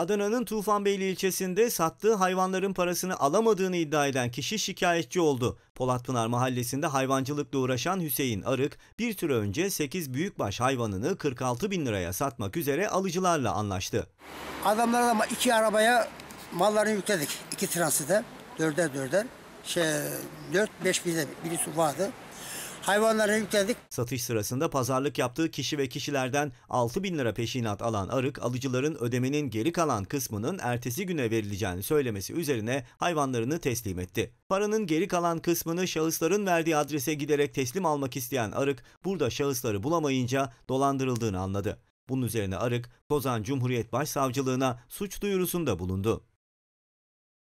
Adana'nın Tufanbeyli ilçesinde sattığı hayvanların parasını alamadığını iddia eden kişi şikayetçi oldu. Polatpınar mahallesinde hayvancılıkla uğraşan Hüseyin Arık bir süre önce 8 büyükbaş hayvanını 46 bin liraya satmak üzere alıcılarla anlaştı. Adamlara da iki arabaya mallarını yükledik. iki transite dörder dörder. Şey, dört beş bize birisi vardı. Hayvanları yükledik. Satış sırasında pazarlık yaptığı kişi ve kişilerden 6 bin lira peşinat alan Arık, alıcıların ödemenin geri kalan kısmının ertesi güne verileceğini söylemesi üzerine hayvanlarını teslim etti. Paranın geri kalan kısmını şahısların verdiği adrese giderek teslim almak isteyen Arık, burada şahısları bulamayınca dolandırıldığını anladı. Bunun üzerine Arık, Kozan Cumhuriyet Başsavcılığına suç duyurusunda bulundu.